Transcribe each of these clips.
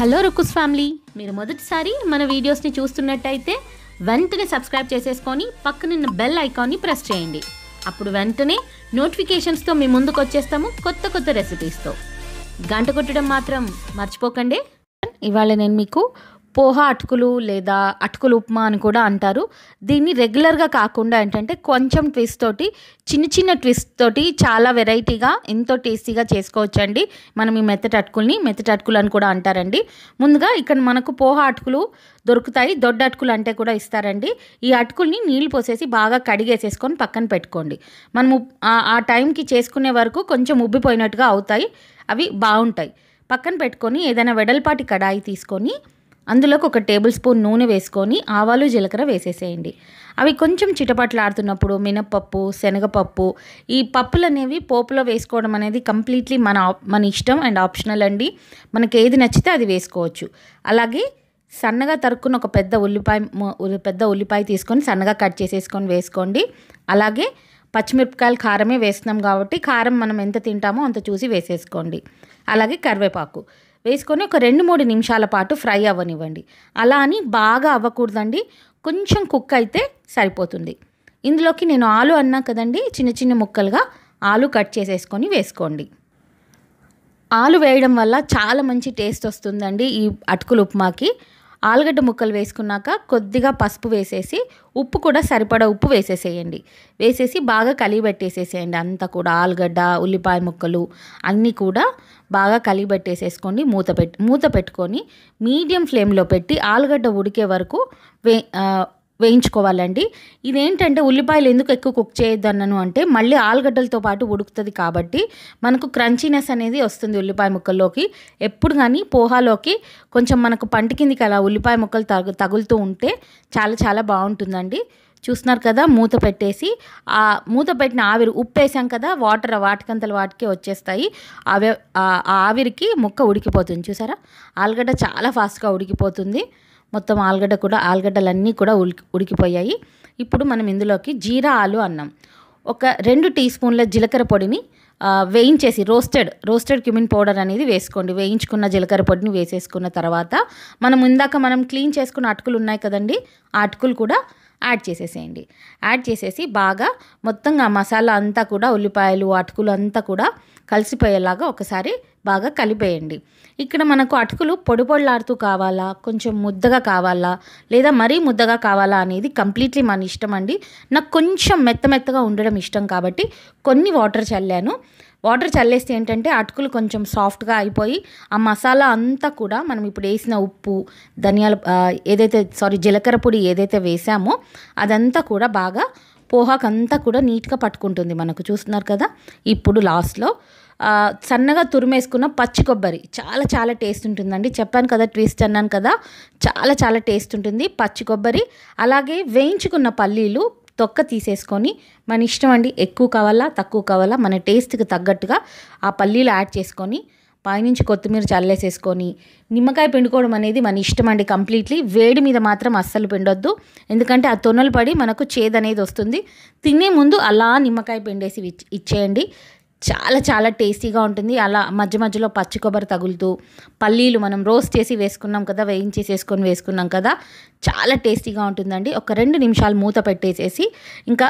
hello రుకుస్ family మీరు మొదటిసారి మన వీడియోస్ని చూస్తున్నట్టయితే వెంటనే సబ్స్క్రైబ్ చేసేసుకొని పక్కనున్న బెల్ ఐకాన్ని ప్రెస్ చేయండి అప్పుడు వెంటనే నోటిఫికేషన్స్తో మీ ముందుకు వచ్చేస్తాము కొత్త కొత్త రెసిపీస్తో గంట కొట్టడం మాత్రం మర్చిపోకండి ఇవాళ నేను మీకు పోహా అటుకులు లేదా అటుకులు ఉప్మా అని కూడా అంటారు దీన్ని రెగ్యులర్గా కాకుండా ఏంటంటే కొంచెం ట్విస్ట్ తోటి చిన్న చిన్న ట్విస్ట్ తోటి చాలా వెరైటీగా ఎంతో టేస్టీగా చేసుకోవచ్చండి మనం ఈ మెత్తటి అటుకుల్ని మెత్తటి అటుకులు అని కూడా అంటారండి ముందుగా ఇక్కడ మనకు పోహా అటుకులు దొరుకుతాయి దొడ్డ అటుకులు అంటే కూడా ఇస్తారండి ఈ అటుకుల్ని నీళ్లు పోసేసి బాగా కడిగేసేసుకొని పక్కన పెట్టుకోండి మనము ఆ టైంకి చేసుకునే వరకు కొంచెం ఉబ్బిపోయినట్టుగా అవుతాయి అవి బాగుంటాయి పక్కన పెట్టుకొని ఏదైనా వెడల్పాటి కడాయి తీసుకొని అందులోకి ఒక టేబుల్ స్పూన్ నూనె వేసుకొని ఆవాలు జీలకర్ర వేసేసేయండి అవి కొంచెం చిటపట్లాడుతున్నప్పుడు మినపప్పు శనగపప్పు ఈ పప్పులు అనేవి పోపులో వేసుకోవడం అనేది కంప్లీట్లీ మన మన ఇష్టం అండ్ ఆప్షనల్ అండి మనకి ఏది నచ్చితే అది వేసుకోవచ్చు అలాగే సన్నగా తరుక్కున్న ఒక పెద్ద ఉల్లిపాయ పెద్ద ఉల్లిపాయ తీసుకొని సన్నగా కట్ చేసేసుకొని వేసుకోండి అలాగే పచ్చిమిరపకాయలు కారమే వేస్తున్నాం కాబట్టి కారం మనం ఎంత తింటామో అంత చూసి వేసేసుకోండి అలాగే కరివేపాకు వేసుకొని ఒక రెండు మూడు నిమిషాల పాటు ఫ్రై అవ్వనివ్వండి అలా అని బాగా అవ్వకూడదండి కొంచెం కుక్ అయితే సరిపోతుంది ఇందులోకి నేను ఆలు అన్నా కదండి చిన్న చిన్న ముక్కలుగా ఆలు కట్ చేసేసుకొని వేసుకోండి ఆలు వేయడం వల్ల చాలా మంచి టేస్ట్ వస్తుందండి ఈ అటుకులు ఉప్మాకి ఆలుగడ్డ ముక్కలు వేసుకున్నాక కొద్దిగా పసుపు వేసేసి ఉప్పు కూడా సరిపడా ఉప్పు వేసేసేయండి వేసేసి బాగా కలిపెట్టేసేసేయండి అంతా కూడా ఆలుగడ్డ ఉల్లిపాయ ముక్కలు అన్నీ కూడా బాగా కలిగిపెట్టేసేసుకోండి మూత పెట్టి మూత పెట్టుకొని మీడియం ఫ్లేమ్లో పెట్టి ఆలుగడ్డ ఉడికే వరకు వే వేయించుకోవాలండి ఇదేంటంటే ఉల్లిపాయలు ఎందుకు ఎక్కువ కుక్ చేయొద్దు అంటే మళ్ళీ ఆలుగడ్డలతో పాటు ఉడుకుతుంది కాబట్టి మనకు క్రంచీనెస్ అనేది వస్తుంది ఉల్లిపాయ ముక్కల్లోకి ఎప్పుడు కానీ పోహాలోకి కొంచెం మనకు పంట కిందికి అలా ఉల్లిపాయ ముక్కలు తగు తగులుతూ ఉంటే చాలా చాలా బాగుంటుందండి చూస్తున్నారు కదా మూత పెట్టేసి ఆ మూత పెట్టిన ఆవిరి ఉప్పు వేసాం కదా వాటర్ వాటికంతలు వాటికే వచ్చేస్తాయి ఆవి ఆ ఆవిరికి ముక్క ఉడికిపోతుంది చూసారా ఆలుగడ్డ చాలా ఫాస్ట్గా ఉడికిపోతుంది మొత్తం ఆలుగడ్డ కూడా ఆలుగడ్డలన్నీ కూడా ఉడికి ఉడికిపోయాయి ఇప్పుడు మనం ఇందులోకి జీరా ఆలు అన్నం ఒక రెండు టీ స్పూన్ల జీలకర్ర పొడిని వేయించేసి రోస్టెడ్ రోస్టెడ్ క్యూమిన్ పౌడర్ అనేది వేసుకోండి వేయించుకున్న జీలకర్ర పొడిని వేసేసుకున్న తర్వాత మనం ఇందాక మనం క్లీన్ చేసుకున్న అటుకులు ఉన్నాయి కదండి ఆ అటుకులు కూడా యాడ్ చేసేసేయండి యాడ్ చేసేసి బాగా మొత్తంగా మసాలా అంతా కూడా ఉల్లిపాయలు అటుకులు అంతా కూడా కలిసిపోయేలాగా ఒకసారి బాగా కలిపేయండి ఇక్కడ మనకు అటుకులు పొడి కావాలా కొంచెం ముద్దగా కావాలా లేదా మరీ ముద్దగా కావాలా అనేది కంప్లీట్లీ మన ఇష్టం అండి నాకు కొంచెం మెత్త మెత్తగా ఉండడం ఇష్టం కాబట్టి కొన్ని వాటర్ చల్లాను వాటర్ చల్లేస్తే ఏంటంటే అటుకులు కొంచెం సాఫ్ట్గా అయిపోయి ఆ మసాలా అంతా కూడా మనం ఇప్పుడు వేసిన ఉప్పు ధనియాల ఏదైతే సారీ జీలకర్ర పొడి ఏదైతే వేసామో అదంతా కూడా బాగా పోహాకంతా కూడా నీట్గా పట్టుకుంటుంది మనకు చూస్తున్నారు కదా ఇప్పుడు లాస్ట్లో సన్నగా తురిమేసుకున్న పచ్చి కొబ్బరి చాలా చాలా టేస్ట్ ఉంటుందండి చెప్పాను కదా ట్విస్ట్ అన్నాను కదా చాలా చాలా టేస్ట్ ఉంటుంది పచ్చి కొబ్బరి అలాగే వేయించుకున్న పల్లీలు తొక్క తీసేసుకొని మన ఇష్టం అండి ఎక్కువ కావాలా తక్కువ కావాలా మన టేస్ట్కి తగ్గట్టుగా ఆ పల్లీలు యాడ్ చేసుకొని పైనుంచి కొత్తిమీర చల్లేసేసుకొని నిమ్మకాయ పిండుకోవడం అనేది మన ఇష్టం అండి కంప్లీట్లీ వేడి మీద మాత్రం అస్సలు పిండొద్దు ఎందుకంటే ఆ తొనలు పడి మనకు చేదనేది వస్తుంది తినే ముందు అలా నిమ్మకాయ పిండేసి ఇచ్చేయండి చాలా చాలా టేస్టీగా ఉంటుంది అలా మధ్య మధ్యలో పచ్చి కొబ్బరి తగులుతూ పల్లీలు మనం రోస్ట్ చేసి వేసుకున్నాం కదా వేయించేసి వేసుకొని వేసుకున్నాం కదా చాలా టేస్టీగా ఉంటుందండి ఒక రెండు నిమిషాలు మూత పెట్టేసేసి ఇంకా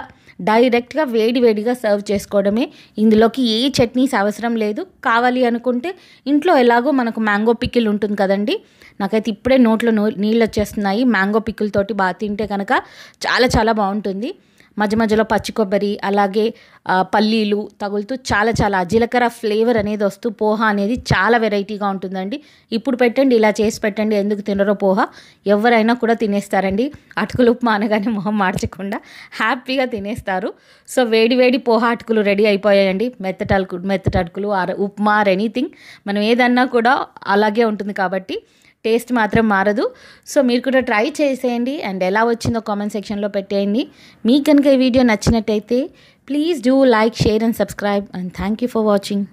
డైరెక్ట్గా వేడి వేడిగా సర్వ్ చేసుకోవడమే ఇందులోకి ఏ చట్నీస్ అవసరం లేదు కావాలి అనుకుంటే ఇంట్లో ఎలాగో మనకు మ్యాంగో పిక్కిల్ ఉంటుంది కదండి నాకైతే ఇప్పుడే నోట్లో నీళ్ళు వచ్చేస్తున్నాయి మ్యాంగో పిక్కిల్ తోటి బాగా తింటే కనుక చాలా చాలా బాగుంటుంది మధ్య మధ్యలో పచ్చి కొబ్బరి అలాగే పల్లీలు తగులుతూ చాలా చాలా జీలకర్ర ఫ్లేవర్ అనేది వస్తూ పోహ అనేది చాలా వెరైటీగా ఉంటుందండి ఇప్పుడు పెట్టండి ఇలా చేసి పెట్టండి ఎందుకు తినరో పోహ ఎవరైనా కూడా తినేస్తారండి అటుకులు ఉప్మా అనగానే మొహం మార్చకుండా హ్యాపీగా తినేస్తారు సో వేడి వేడి పోహ అటుకులు రెడీ అయిపోయాయండి మెత్తటి అటుకులు ఆర్ అటుకులు ఉప్మా ఆర్ ఎనీథింగ్ మనం ఏదన్నా కూడా అలాగే ఉంటుంది కాబట్టి టేస్ట్ మాత్రం మారదు సో మీరు కూడా ట్రై చేసేయండి అండ్ ఎలా వచ్చిందో కామెంట్ సెక్షన్లో పెట్టేయండి మీకు కనుక ఈ వీడియో నచ్చినట్టయితే please do like share and subscribe and thank you for watching